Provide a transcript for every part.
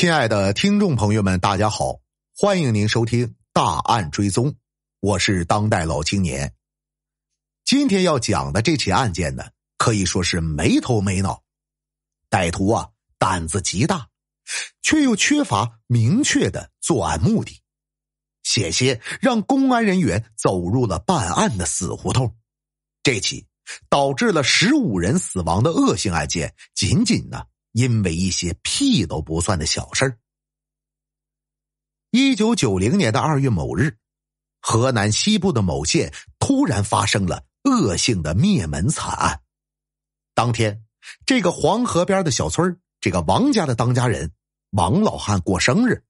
亲爱的听众朋友们，大家好，欢迎您收听《大案追踪》，我是当代老青年。今天要讲的这起案件呢，可以说是没头没脑，歹徒啊胆子极大，却又缺乏明确的作案目的，险些让公安人员走入了办案的死胡同。这起导致了十五人死亡的恶性案件，仅仅呢。因为一些屁都不算的小事儿，一九九零年的二月某日，河南西部的某县突然发生了恶性的灭门惨案。当天，这个黄河边的小村这个王家的当家人王老汉过生日。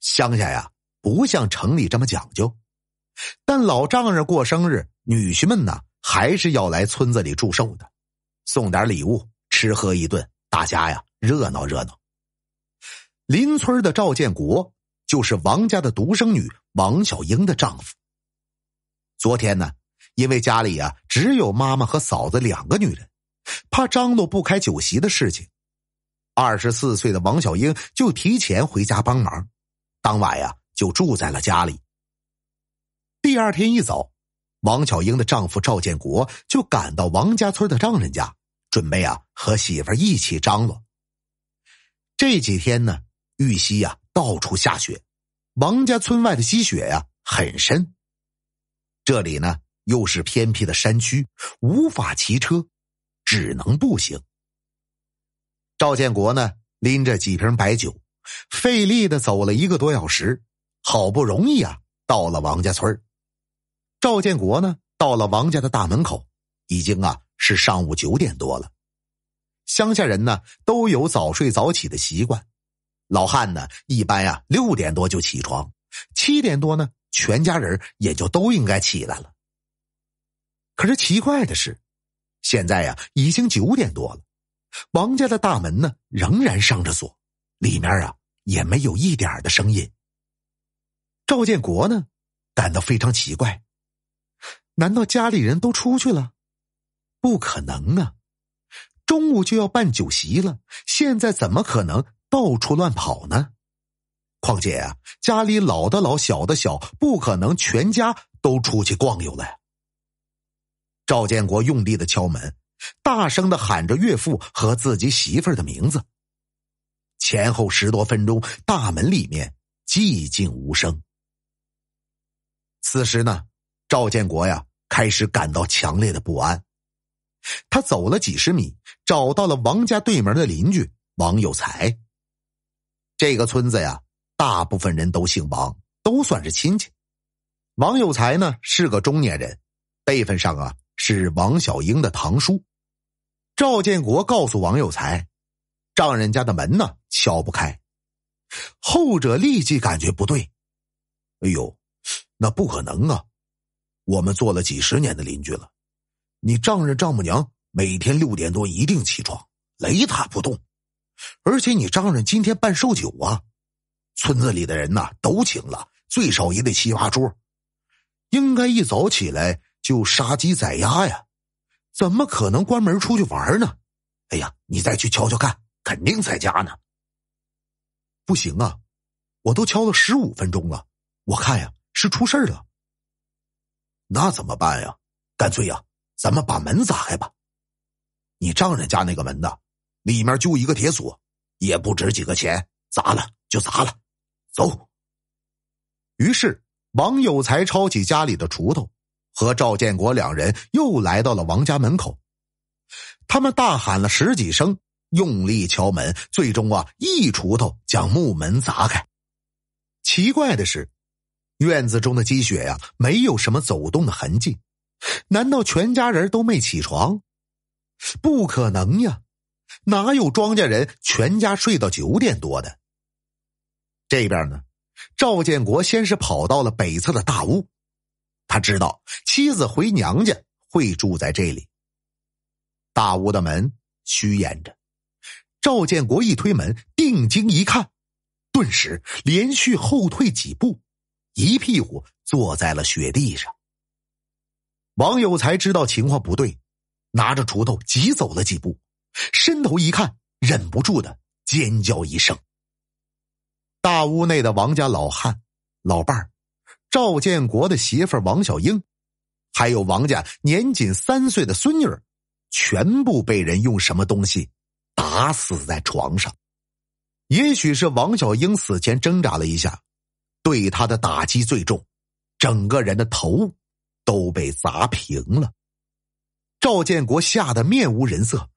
乡下呀，不像城里这么讲究，但老丈人过生日，女婿们呢还是要来村子里祝寿的，送点礼物，吃喝一顿。大家呀，热闹热闹。邻村的赵建国就是王家的独生女王小英的丈夫。昨天呢，因为家里啊只有妈妈和嫂子两个女人，怕张罗不开酒席的事情，二十四岁的王小英就提前回家帮忙。当晚呀，就住在了家里。第二天一早，王小英的丈夫赵建国就赶到王家村的丈人家。准备啊，和媳妇一起张罗。这几天呢，玉溪呀到处下雪，王家村外的积雪呀很深。这里呢又是偏僻的山区，无法骑车，只能步行。赵建国呢拎着几瓶白酒，费力的走了一个多小时，好不容易啊到了王家村赵建国呢到了王家的大门口，已经啊。是上午九点多了，乡下人呢都有早睡早起的习惯，老汉呢一般呀六点多就起床，七点多呢全家人也就都应该起来了。可是奇怪的是，现在呀已经九点多了，王家的大门呢仍然上着锁，里面啊也没有一点的声音。赵建国呢感到非常奇怪，难道家里人都出去了？不可能啊！中午就要办酒席了，现在怎么可能到处乱跑呢？况且啊，家里老的老，小的小，不可能全家都出去逛悠了。赵建国用力的敲门，大声的喊着岳父和自己媳妇儿的名字。前后十多分钟，大门里面寂静无声。此时呢，赵建国呀，开始感到强烈的不安。他走了几十米，找到了王家对门的邻居王有才。这个村子呀，大部分人都姓王，都算是亲戚。王有才呢是个中年人，辈分上啊是王小英的堂叔。赵建国告诉王有才：“丈人家的门呢，敲不开。”后者立即感觉不对，“哎呦，那不可能啊！我们做了几十年的邻居了。”你丈人丈母娘每天六点多一定起床，雷打不动。而且你丈人今天办寿酒啊，村子里的人呐都请了，最少也得七八桌，应该一早起来就杀鸡宰鸭呀。怎么可能关门出去玩呢？哎呀，你再去敲敲看，肯定在家呢。不行啊，我都敲了十五分钟了，我看呀是出事了。那怎么办呀？干脆呀！咱们把门砸开吧，你丈人家那个门呢，里面就一个铁锁，也不值几个钱，砸了就砸了，走。于是王有才抄起家里的锄头，和赵建国两人又来到了王家门口，他们大喊了十几声，用力敲门，最终啊，一锄头将木门砸开。奇怪的是，院子中的积雪呀，没有什么走动的痕迹。难道全家人都没起床？不可能呀！哪有庄稼人全家睡到九点多的？这边呢，赵建国先是跑到了北侧的大屋，他知道妻子回娘家会住在这里。大屋的门虚掩着，赵建国一推门，定睛一看，顿时连续后退几步，一屁股坐在了雪地上。王有才知道情况不对，拿着锄头急走了几步，伸头一看，忍不住的尖叫一声。大屋内的王家老汉、老伴儿、赵建国的媳妇王小英，还有王家年仅三岁的孙女儿，全部被人用什么东西打死在床上。也许是王小英死前挣扎了一下，对他的打击最重，整个人的头。都被砸平了，赵建国吓得面无人色，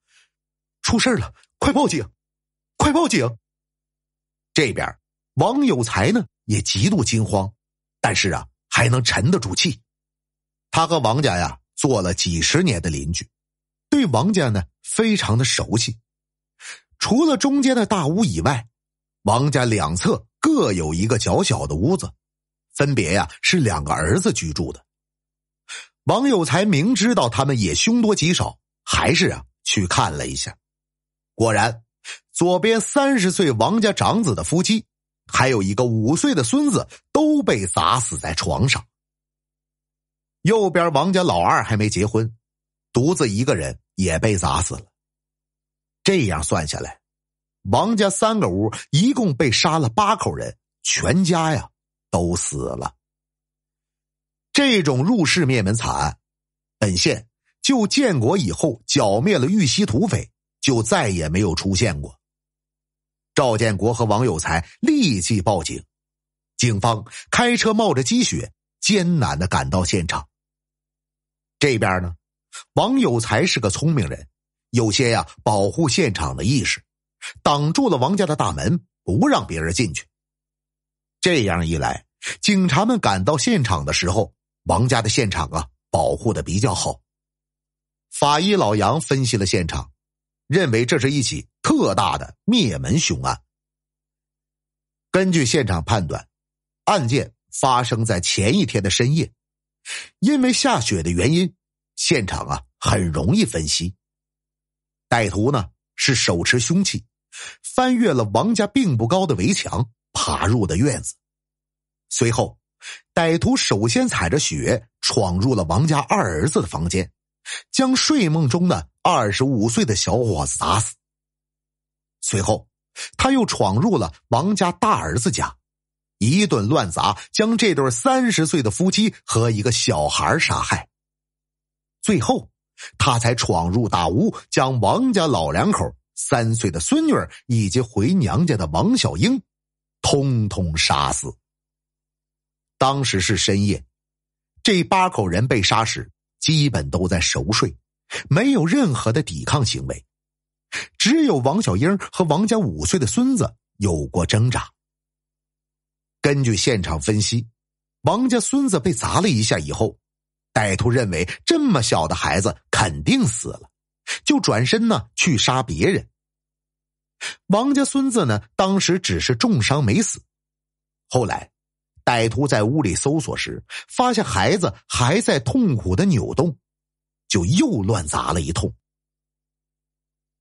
出事了，快报警，快报警！这边王有才呢也极度惊慌，但是啊还能沉得住气。他和王家呀做了几十年的邻居，对王家呢非常的熟悉。除了中间的大屋以外，王家两侧各有一个小小的屋子，分别呀是两个儿子居住的。王有才明知道他们也凶多吉少，还是啊去看了一下。果然，左边三十岁王家长子的夫妻，还有一个五岁的孙子都被砸死在床上。右边王家老二还没结婚，独自一个人也被砸死了。这样算下来，王家三个屋一共被杀了八口人，全家呀都死了。这种入室灭门惨案，本县就建国以后剿灭了玉溪土匪，就再也没有出现过。赵建国和王有才立即报警，警方开车冒着积雪，艰难的赶到现场。这边呢，王有才是个聪明人，有些呀保护现场的意识，挡住了王家的大门，不让别人进去。这样一来，警察们赶到现场的时候。王家的现场啊，保护的比较好。法医老杨分析了现场，认为这是一起特大的灭门凶案。根据现场判断，案件发生在前一天的深夜。因为下雪的原因，现场啊很容易分析。歹徒呢是手持凶器，翻越了王家并不高的围墙，爬入的院子，随后。歹徒首先踩着雪闯入了王家二儿子的房间，将睡梦中的二十五岁的小伙子砸死。随后，他又闯入了王家大儿子家，一顿乱砸，将这对三十岁的夫妻和一个小孩杀害。最后，他才闯入大屋，将王家老两口、三岁的孙女以及回娘家的王小英，通通杀死。当时是深夜，这八口人被杀时，基本都在熟睡，没有任何的抵抗行为。只有王小英和王家五岁的孙子有过挣扎。根据现场分析，王家孙子被砸了一下以后，歹徒认为这么小的孩子肯定死了，就转身呢去杀别人。王家孙子呢当时只是重伤没死，后来。歹徒在屋里搜索时，发现孩子还在痛苦的扭动，就又乱砸了一通。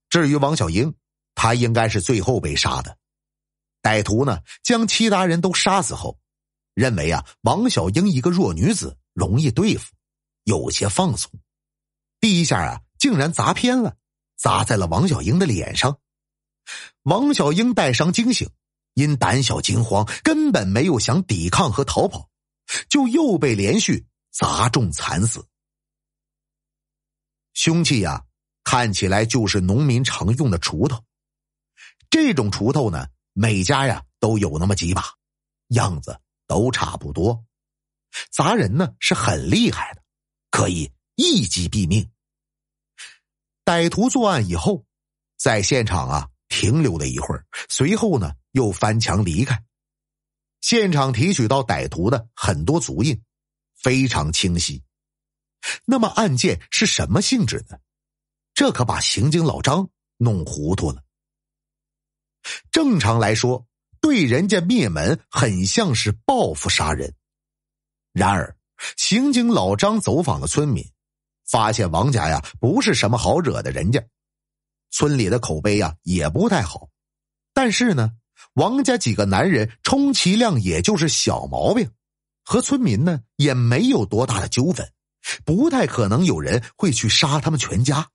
至于王小英，她应该是最后被杀的。歹徒呢，将其他人都杀死后，认为啊，王小英一个弱女子容易对付，有些放松，第一下啊，竟然砸偏了，砸在了王小英的脸上。王小英带伤惊醒。因胆小惊慌，根本没有想抵抗和逃跑，就又被连续砸中，惨死。凶器呀，看起来就是农民常用的锄头。这种锄头呢，每家呀都有那么几把，样子都差不多。砸人呢是很厉害的，可以一击毙命。歹徒作案以后，在现场啊。停留了一会儿，随后呢又翻墙离开。现场提取到歹徒的很多足印，非常清晰。那么案件是什么性质呢？这可把刑警老张弄糊涂了。正常来说，对人家灭门很像是报复杀人。然而，刑警老张走访了村民，发现王家呀不是什么好惹的人家。村里的口碑呀也不太好，但是呢，王家几个男人充其量也就是小毛病，和村民呢也没有多大的纠纷，不太可能有人会去杀他们全家。